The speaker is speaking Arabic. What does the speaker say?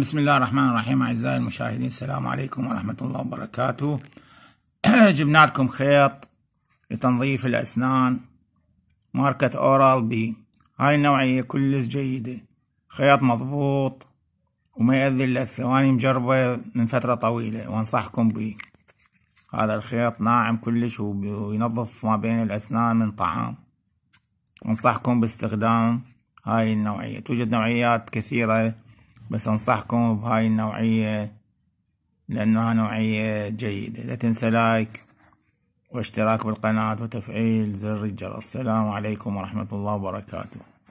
بسم الله الرحمن الرحيم أعزائي المشاهدين السلام عليكم ورحمة الله وبركاته جبنا لكم خيط لتنظيف الأسنان ماركة أورال بي هاي النوعية كلش جيدة خيط مضبوط وما يأذي إلا الثواني مجربة من فترة طويلة وأنصحكم به هذا الخيط ناعم كلش وينظف ما بين الأسنان من طعام أنصحكم باستخدام هاي النوعية توجد نوعيات كثيرة بس أنصحكم بهاي النوعية لأنها نوعية جيدة لا تنسى لايك واشتراك بالقناة وتفعيل زر الجرس السلام عليكم ورحمة الله وبركاته